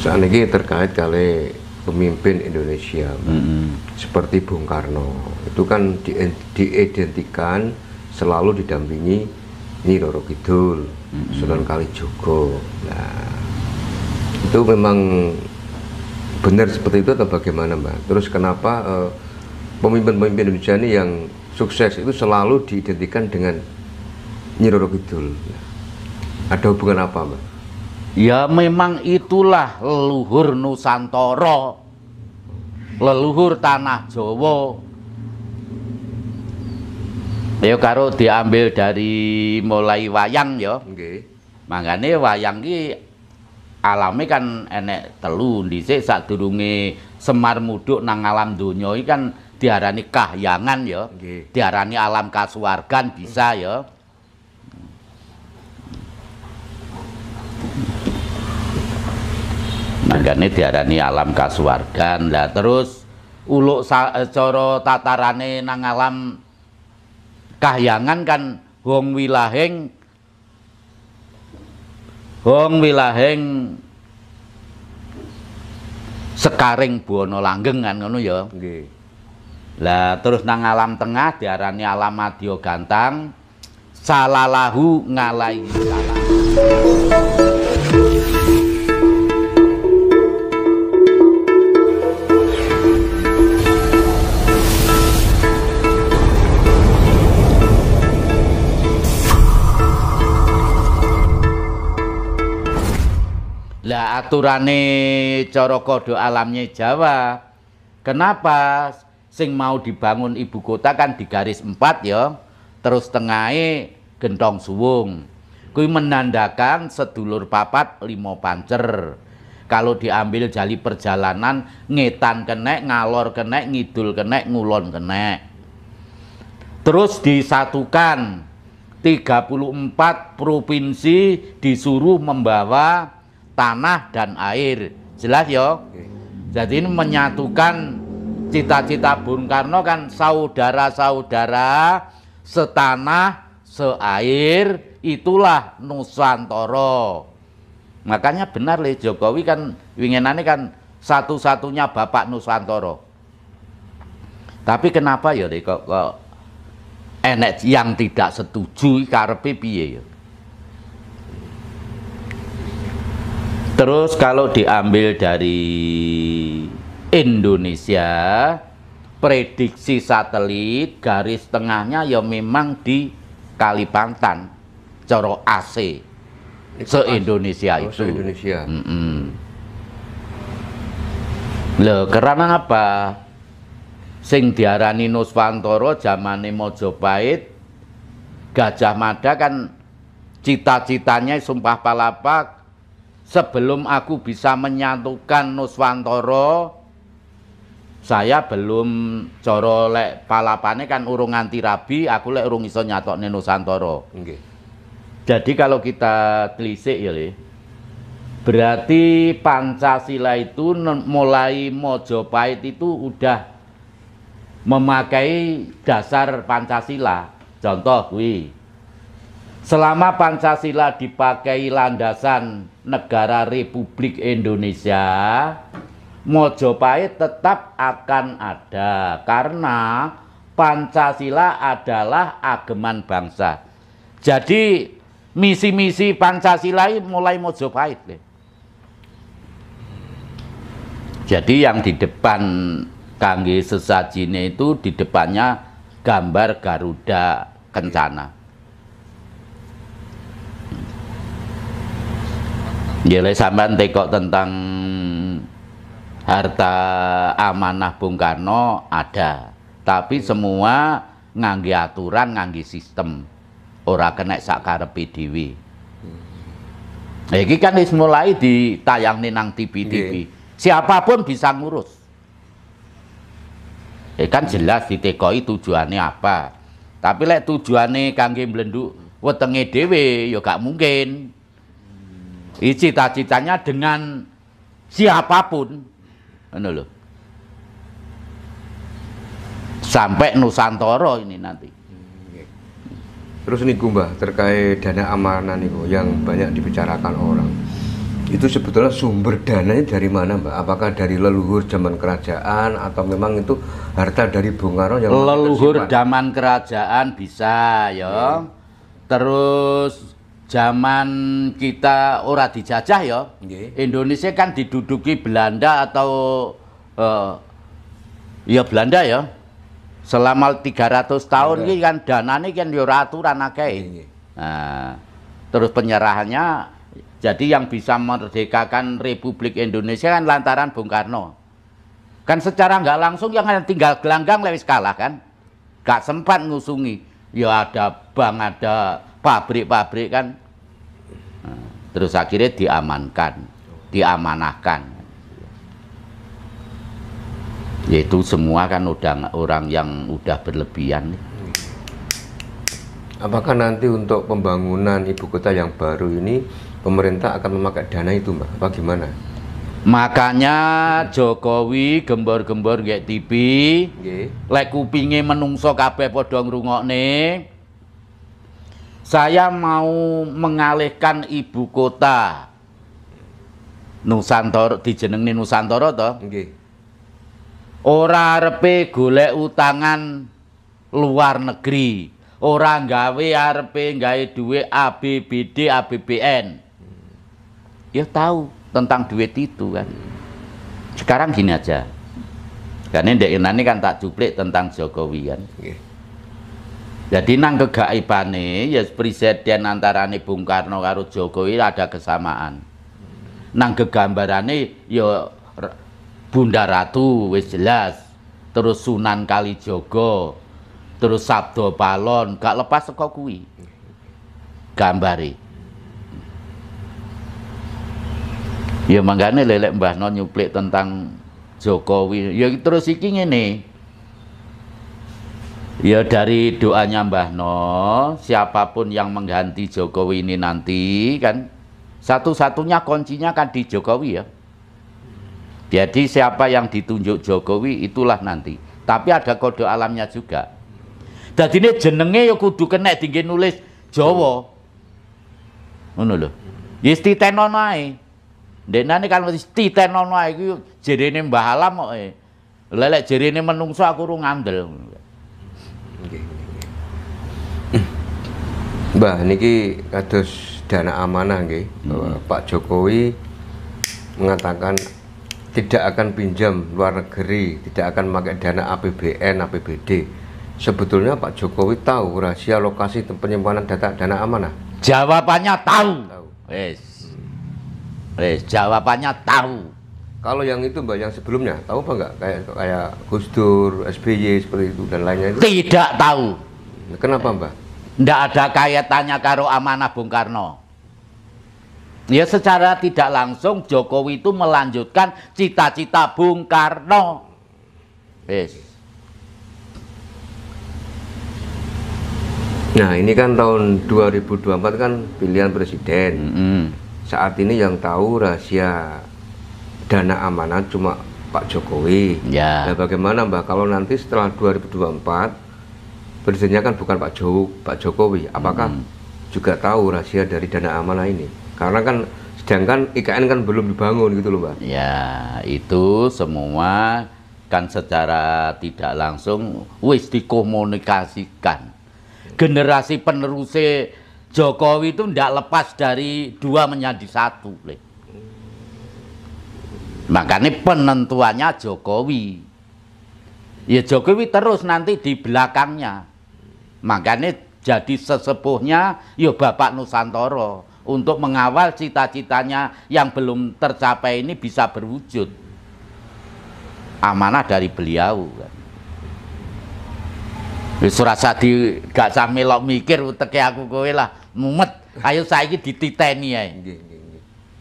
saat ini terkait kali pemimpin Indonesia mm -hmm. seperti Bung Karno itu kan di, diidentikan selalu didampingi Nyi Roro Kidul, mm -hmm. Sunan Kalijogo. Nah, itu memang benar seperti itu atau bagaimana Mbak? Terus kenapa eh, pemimpin-pemimpin uh, Indonesia ini yang sukses itu selalu diidentikan dengan Nyi Roro Kidul? Nah, ada hubungan apa Mbak? Ya memang itulah leluhur Nusantara. Leluhur tanah Jawa. Ya karo diambil dari mulai wayang ya. Nggih. Okay. Mangkane wayang ki alami kan enek telu saat sadurunge Semar mudhuk nang alam donya ini kan diarani kahyangan ya. Nggih. Okay. Diarani alam kasuwargan bisa ya. Makanya diarani alam kasuwargan. Lah terus uluk eh, coro tatarane nang alam kahyangan kan hong wilaheng, hong wilaheng, sekaring buono langgeng kan ngono ya. Lah terus nang alam tengah diarani alam madya gantang salalahu ngalai salah. lah aturane cara kodo alamnya Jawa kenapa sing mau dibangun ibu kota kan di garis empat ya terus tengahnya gentong suwung kui menandakan sedulur papat limo pancer kalau diambil jali perjalanan ngetan kenek ngalor kenek ngidul kenek ngulon kenek terus disatukan 34 provinsi disuruh membawa tanah dan air. Jelas yo. Ya? Jadi ini menyatukan cita-cita Bung Karno kan saudara-saudara setanah, seair, itulah Nusantara. Makanya benar Le Jokowi kan winginane kan satu-satunya Bapak Nusantara. Tapi kenapa ya kok, kok enek yang tidak setuju karepe piye ya? Terus kalau diambil dari Indonesia, prediksi satelit garis tengahnya ya memang di Kalipantan, coro AC, se-Indonesia itu. Se-Indonesia. Oh, mm -mm. Loh, karena apa? Sing diarani Nuswantoro zamane Mojopahit, Gajah Mada kan cita-citanya Sumpah Palapa sebelum aku bisa menyatukan Nuswantoro saya belum coro lek palapane kan urung anti rabi aku lek urung iso nyatok Nusantoro okay. jadi kalau kita telisik ya berarti Pancasila itu mulai Mojopahit itu udah memakai dasar Pancasila contoh wih, selama Pancasila dipakai landasan negara Republik Indonesia Mojopahit tetap akan ada karena Pancasila adalah ageman bangsa. Jadi misi-misi Pancasila mulai Mojopahit. Jadi yang di depan Kangge Sesajine itu di depannya gambar Garuda Kencana. Jelek sampean tekok tentang harta amanah Bung Karno ada, tapi semua nganggi aturan, nganggi sistem. Ora kena sakar dhewe. Nah, ini kan mulai ditayang nang TV-TV. Siapapun bisa ngurus. Ya kan jelas ditekoi tujuannya apa. Tapi lek tujuannya kangge blenduk wetenge dhewe ya gak mungkin cita-citanya dengan siapapun Anu loh sampai Nusantara ini nanti terus nih Mbah terkait dana amanah nih yang banyak dibicarakan orang itu sebetulnya sumber dananya dari mana Mbak? Apakah dari leluhur zaman kerajaan atau memang itu harta dari Bung Karno yang leluhur zaman kerajaan bisa ya. Hmm. Terus zaman kita ora dijajah ya. Okay. Indonesia kan diduduki Belanda atau uh, ya Belanda ya. Selama 300 tahun okay. ini kan danane kan yo ya aturan akeh. Okay. Nah, terus penyerahannya jadi yang bisa merdekakan Republik Indonesia kan lantaran Bung Karno. Kan secara nggak langsung yang tinggal gelanggang lewis kalah kan. Gak sempat ngusungi. Ya ada bank, ada pabrik-pabrik kan terus akhirnya diamankan diamanahkan yaitu semua kan udah orang yang udah berlebihan apakah nanti untuk pembangunan ibu kota yang baru ini pemerintah akan memakai dana itu mbak apa makanya Jokowi gembor-gembor -gembor TV lek kupingnya menungso podong rungok nih saya mau mengalihkan ibu kota Nusantara dijenengi Nusantara to Orang ora arepe golek utangan luar negeri orang gawe arepe gawe duit ABBD ABBN ya tahu tentang duit itu kan sekarang gini aja karena ini kan tak cuplik tentang Jokowi kan okay. Jadi nang kegaibane ya presiden nih Bung Karno karo Jokowi ada kesamaan. Nang kegambarane ya Bunda Ratu wis jelas. Terus Sunan Kalijogo, terus Sabdo Palon, gak lepas saka kuwi. Gambari. Ya mangkane lelek Mbah Non nyuplik tentang Jokowi. Ya terus iki ngene. Ya dari doanya Mbah No, siapapun yang mengganti Jokowi ini nanti kan satu-satunya kuncinya kan di Jokowi ya. Jadi siapa yang ditunjuk Jokowi itulah nanti. Tapi ada kode alamnya juga. Jadi ini jenenge ya kudu kena tinggi nulis Jawa. Ngono lho. Ya titenono ae. Denane kan mesti titenono ae iku jerene Mbah Alam kok. Eh. Lelek jerene menungso aku ora ngandel. Nggih. Mbah niki kados dana amanah nggih hmm. Pak Jokowi mengatakan tidak akan pinjam luar negeri, tidak akan pakai dana APBN, APBD. Sebetulnya Pak Jokowi tahu rahasia lokasi penyimpanan data dana amanah. Jawabannya tahu. Tahu. Yes. Yes, jawabannya tahu. Kalau yang itu mbak, yang sebelumnya tahu apa nggak kayak kayak Gus Dur, SBY seperti itu dan lainnya itu? Tidak tahu. Nah, kenapa mbak? Tidak ada kayak tanya karo amanah Bung Karno. Ya secara tidak langsung Jokowi itu melanjutkan cita-cita Bung Karno. Yes. Nah ini kan tahun 2024 kan pilihan presiden. Mm -hmm. Saat ini yang tahu rahasia dana amanah cuma Pak Jokowi. Ya. Nah, bagaimana Mbak kalau nanti setelah 2024 presidennya kan bukan Pak Jokowi Pak Jokowi, apakah hmm. juga tahu rahasia dari dana amanah ini? Karena kan sedangkan IKN kan belum dibangun gitu loh, Mbak. Ya, itu semua kan secara tidak langsung wis dikomunikasikan. Generasi penerusnya Jokowi itu tidak lepas dari dua menjadi satu. Leh. Makanya penentuannya Jokowi. Ya Jokowi terus nanti di belakangnya. Makanya jadi sesepuhnya ya Bapak Nusantoro untuk mengawal cita-citanya yang belum tercapai ini bisa berwujud. Amanah dari beliau kan. Wis gak sampe melok mikir uteke aku kowe lah mumet. Ayo saya dititeni ya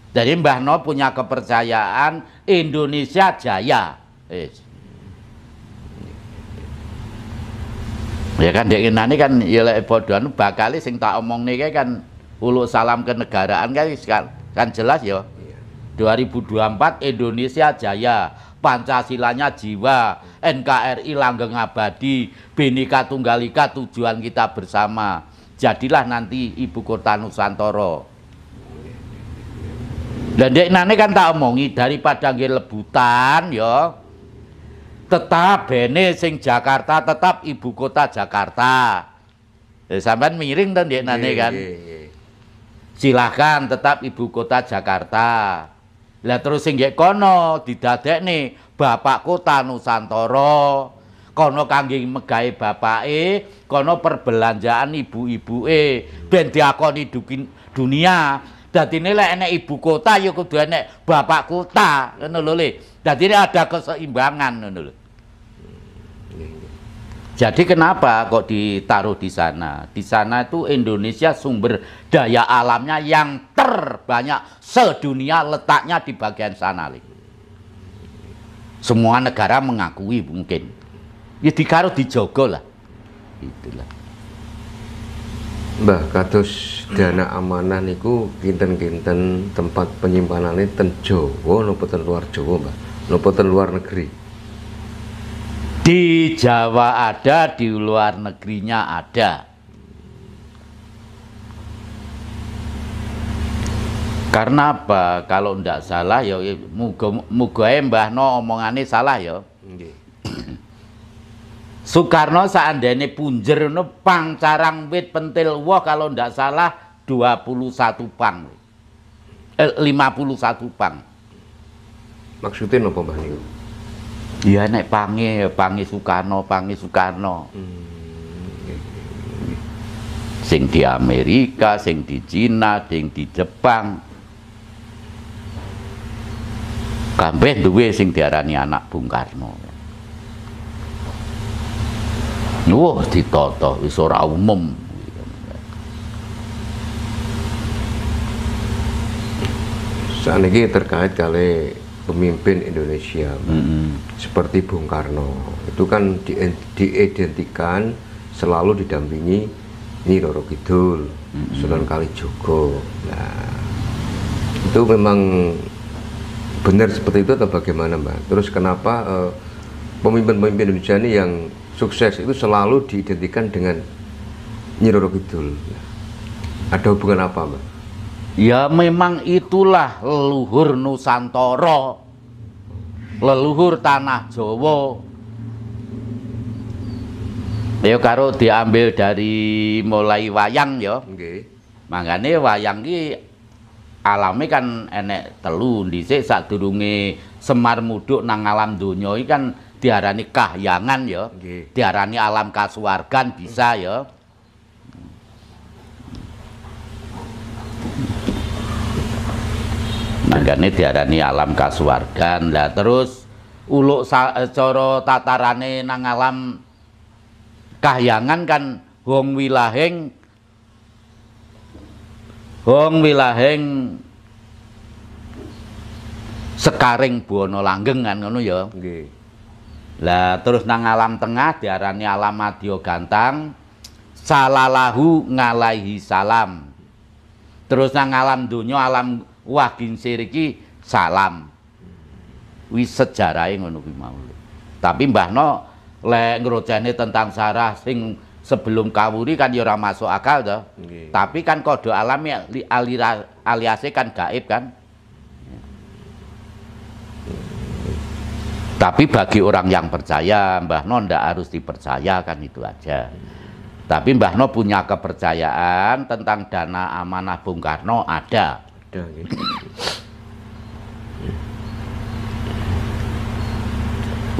jadi Mbah No punya kepercayaan Indonesia jaya. Yes. Ya kan dek ini kan yelek ya bodohan anu bakal sing tak omong nih kan ulu salam kenegaraan kan kan jelas ya. 2024 iya. Indonesia jaya, Pancasilanya jiwa, NKRI langgeng abadi, Binika Tunggal Ika tujuan kita bersama. Jadilah nanti ibu kota Nusantoro. Dan dek nane kan tak omongi daripada gil lebutan yo. Ya, tetap bene sing Jakarta tetap ibu kota Jakarta. Eh, Sampai miring dan dek nane kan. Silahkan tetap ibu kota Jakarta. Lah terus sing gak kono nih Bapak Kota Nusantoro, Kono kangge bapak E, kono perbelanjaan ibu ibu E, ben diakoni dunia Dadine nilai enek ibu kota yuk ya kudu enek bapak kota, ngono lho Jadi ini ada keseimbangan ngono lho. Jadi kenapa kok ditaruh di sana? Di sana itu Indonesia sumber daya alamnya yang terbanyak sedunia letaknya di bagian sana. Li. Semua negara mengakui mungkin. Ya dikaruh dijogo lah. Itulah. Mbah Kados dana amanah niku kinten-kinten tempat penyimpanan ten Jawa nopo luar Jawa Mbak nopo luar negeri di Jawa ada di luar negerinya ada karena apa kalau ndak salah ya mugo mugo mbah no omongane salah ya Soekarno seandainya punjer no pang carang wit pentil wah kalau ndak salah 21 pang. Eh, 51 pang. Maksudnya apa Mbah niku? Iya nek pange, pange Soekarno, pange Soekarno. Hmm. Sing di Amerika, sing di Cina, sing di Jepang. Kabeh duwe sing diarani anak Bung Karno. Wah ditata wis ora umum. Saat ini terkait kali pemimpin Indonesia, mm -hmm. seperti Bung Karno, itu kan di, diidentikan selalu didampingi Nyi Roro Kidul, mm -hmm. Sunan Kalijogo. Nah, itu memang benar seperti itu atau bagaimana, Mbak? Terus kenapa eh, pemimpin-pemimpin uh, pemimpin -pemimpin Indonesia ini yang sukses itu selalu diidentikan dengan Nyiroro Kidul. Ada hubungan apa, Mbak? Ya memang itulah leluhur Nusantara. Leluhur tanah Jawa. Ya karo diambil dari mulai wayang ya. Nggih. Okay. wayang ini alami kan enek telu dhisik sadurunge Semar muduk nang alam donya kan diarani kahyangan ya okay. diarani alam kasuwargan bisa hmm. ya Makanya diarani alam kasuwargan lah terus uluk eh, coro tatarane nang alam kahyangan kan hong wilaheng, hong wilaheng sekaring buono langgeng kan ngono ya okay. Lah terus nang alam tengah diarani alam madya gantang salalahu ngalaihi salam. Terus nang alam donya alam wah Siriki salam. Wis sejarah yang kuwi mau. Tapi Mbah No lek ngrojane tentang sarah sing sebelum kawuri kan ya masuk akal toh. Okay. Tapi kan kode alam ya alira kan gaib kan. Tapi bagi orang yang percaya, Mbah No tidak harus dipercayakan itu aja. Tapi Mbah No punya kepercayaan tentang dana amanah Bung Karno ada. Ada. Gitu.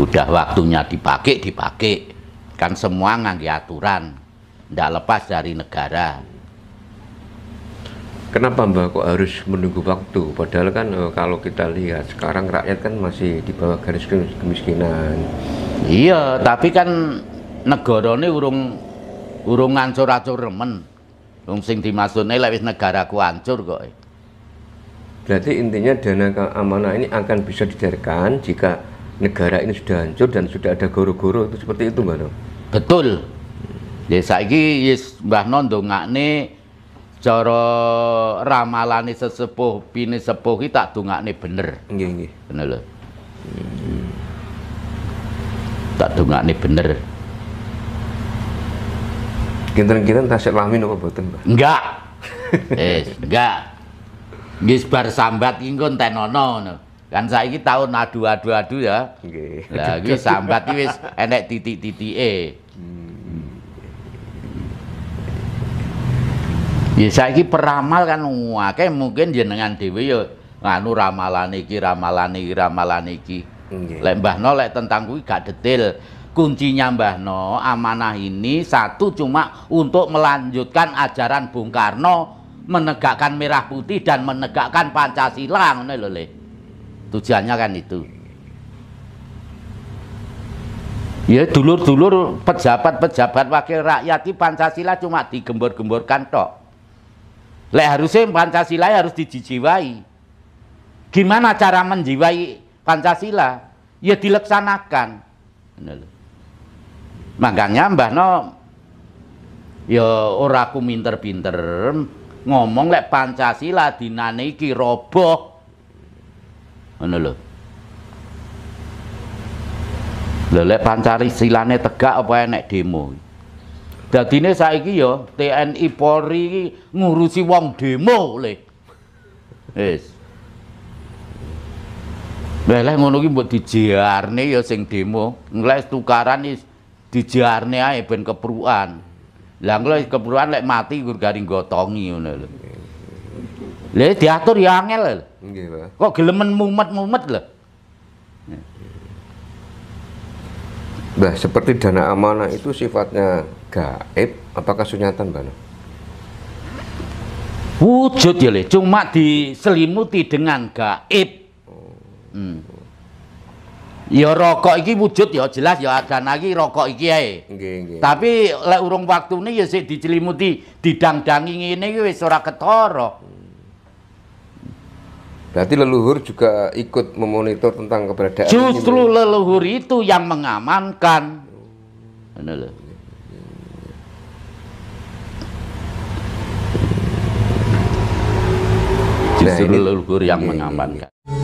Udah waktunya dipakai, dipakai. Kan semua ngangge aturan, tidak lepas dari negara. Kenapa Mbak kok harus menunggu waktu? Padahal kan eh, kalau kita lihat sekarang rakyat kan masih di bawah garis kemiskinan. Iya, tapi kan ini urung urung ngancur-acur remen. Wong sing dimaksudne lek wis negaraku hancur kok. Berarti intinya dana amanah ini akan bisa dicairkan jika negara ini sudah hancur dan sudah ada goro-goro itu seperti itu, Mbak. Betul. Ya saiki Mbah Non nih cara ramalane sesepuh pini sepuh kita tak nih bener. Nggih nggih. Ngono lho. Hmm. Tak dongakne bener. Kinten-kinten tasik lamin apa boten, Pak? Enggak. Eh, enggak. Nggih bar sambat ki engko tenono ngono. Kan saiki tahun adu-adu adu ya. Nggih. Lah iki sambat ki wis enek titik-titike. Ya saiki peramal kan akeh mungkin jenengan dhewe ya nganu ramalan iki ramalan iki ramalan iki. Nggih. Lek No lek tentang kuwi gak detail. Kuncinya mbah no amanah ini satu cuma untuk melanjutkan ajaran Bung Karno menegakkan merah putih dan menegakkan Pancasila ngono lho Le. Tujuannya kan itu. Ya dulur-dulur pejabat-pejabat wakil rakyat di Pancasila cuma digembor-gemborkan tok. Lek harusnya Pancasila ya harus dijiwai. Gimana cara menjiwai Pancasila? Ya dilaksanakan. Makanya Mbah No ya ora aku pinter ngomong lek Pancasila dinaniki roboh. Ngono lho. lek Pancasila silane tegak apa enek demo? saya ini ya TNI Polri ngurusi wong demo le. Yes. Belah ngono ki mbok dijarne ya sing demo. Ngles tukaran is dijarne ae ben keperuan, Lah keperuan lek mati gur garing gotongi ngono lho. Le diatur ya angel. Nggih, Pak. Kok gelemen mumet-mumet lho. Nah, seperti dana amanah itu sifatnya gaib apakah sunyatan Bano? wujud ya le cuma diselimuti dengan gaib hmm. ya rokok iki wujud ya jelas ya ada lagi rokok iki ya tapi lek urung waktu ini ya sih diselimuti didang-dangi ini wis ora ketoro berarti leluhur juga ikut memonitor tentang keberadaan justru ini, leluhur itu yang mengamankan hmm. itu leluhur yang mengamankan